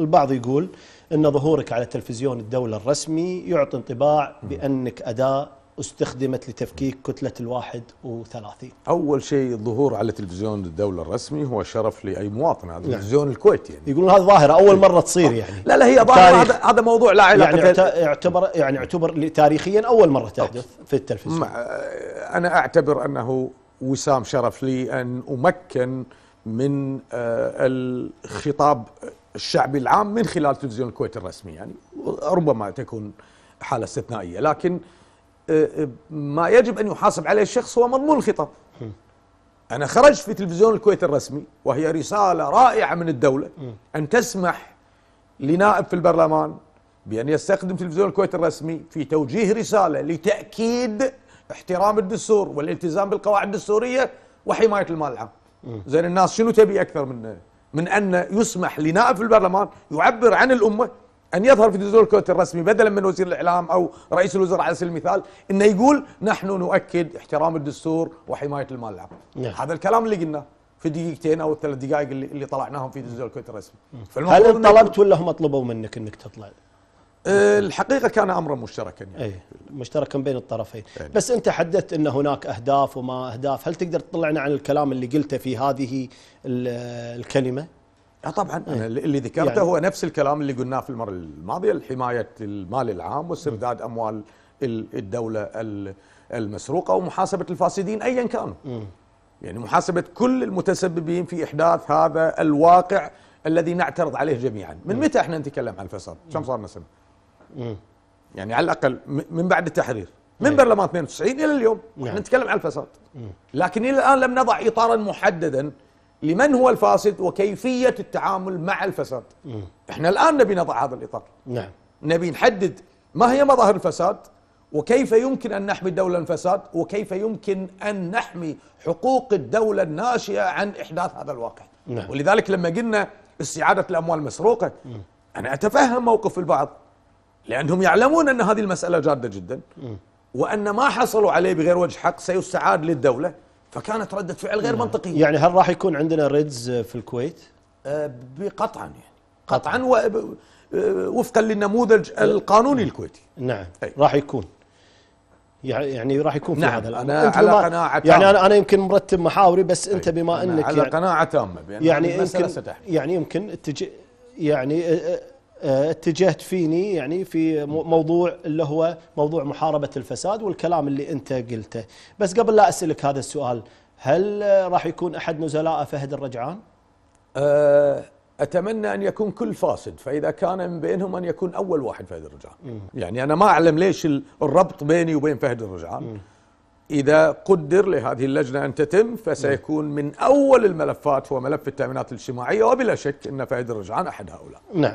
البعض يقول أن ظهورك على تلفزيون الدولة الرسمي يعطي انطباع بأنك أداة استخدمت لتفكيك كتلة الواحد وثلاثين أول شيء الظهور على تلفزيون الدولة الرسمي هو شرف لأي مواطن هذا التلفزيون نعم. الكويتي يعني. يقولون هذا ظاهرة أول مرة تصير آه. يعني لا لا هي ظاهرة هذا هذا موضوع لا علاقة يعني يعتبر يعني يعتبر تاريخيا أول مرة تحدث في التلفزيون آه، أنا أعتبر أنه وسام شرف لي أن أمكن من آه، الخطاب الشعبي العام من خلال تلفزيون الكويت الرسمي يعني ربما تكون حالة استثنائية لكن آه، آه، ما يجب أن يحاسب عليه الشخص هو مضمون الخطاب أنا خرجت في تلفزيون الكويت الرسمي وهي رسالة رائعة من الدولة أن تسمح لنائب في البرلمان بأن يستخدم تلفزيون الكويت الرسمي في توجيه رسالة لتأكيد احترام الدستور والالتزام بالقواعد الدستورية وحماية المال العام زين الناس شنو تبي أكثر من من أن يسمح لنائب في البرلمان يعبر عن الأمة أن يظهر في دستور الكويت الرسمي بدلا من وزير الإعلام أو رئيس الوزراء على سبيل المثال أنه يقول نحن نؤكد احترام الدستور وحماية المال العام نعم. هذا الكلام اللي قلناه في دقيقتين او الثلاث دقائق اللي, اللي طلعناهم في دستور الكويت الرسمي هل طلبت ولا هم طلبوا منك انك تطلع؟ الحقيقه كان امرا مشتركا يعني إيه. مشتركا بين الطرفين يعني. بس أنت حددت أن هناك أهداف وما أهداف هل تقدر تطلعنا عن الكلام اللي قلته في هذه الكلمة؟ طبعا أنا إيه. اللي ذكرته يعني هو نفس الكلام اللي قلناه في المرة الماضية حماية المال العام واسترداد أموال الدولة المسروقة ومحاسبة الفاسدين أيا كانوا م. يعني محاسبة كل المتسببين في إحداث هذا الواقع الذي نعترض عليه جميعا من متى احنا نتكلم عن الفساد كم صار لنا سنة يعني على الاقل من بعد التحرير من برلمان 92 الى اليوم نعم. نتكلم عن الفساد لكن الى الان لم نضع اطارا محددا لمن هو الفاسد وكيفيه التعامل مع الفساد احنا الان نبي نضع هذا الاطار نعم نبي نحدد ما هي مظاهر الفساد وكيف يمكن ان نحمي الدوله من الفساد وكيف يمكن ان نحمي حقوق الدوله الناشئه عن احداث هذا الواقع نعم. ولذلك لما قلنا استعاده الاموال المسروقه انا اتفهم موقف البعض لأنهم يعلمون أن هذه المسألة جادة جدا وأن ما حصلوا عليه بغير وجه حق سيستعاد للدولة فكانت ردة فعل غير نعم. منطقية يعني هل راح يكون عندنا ريدز في الكويت؟ أه، قطعا يعني قطعا أه، وفقا للنموذج القانوني نعم. الكويتي نعم أي. راح يكون يعني راح يكون في نعم هذا الأمر. انا على قناعه تامه يعني انا انا يمكن مرتب محاوري بس انت بما انك على يعني قناعه تامه بان يعني المساله ستحمل يعني يمكن تجي يعني أه، آه، اتجهت فيني يعني في موضوع اللي هو موضوع محاربة الفساد والكلام اللي أنت قلته بس قبل لا أسألك هذا السؤال هل راح يكون أحد نزلاء فهد الرجعان؟ آه، أتمنى أن يكون كل فاسد فإذا كان من بينهم أن يكون أول واحد فهد الرجعان م. يعني أنا ما أعلم ليش الربط بيني وبين فهد الرجعان م. إذا قدر لهذه اللجنة أن تتم فسيكون من أول الملفات هو ملف التأمينات الاجتماعية وبلا شك أن فهد الرجعان أحد هؤلاء نعم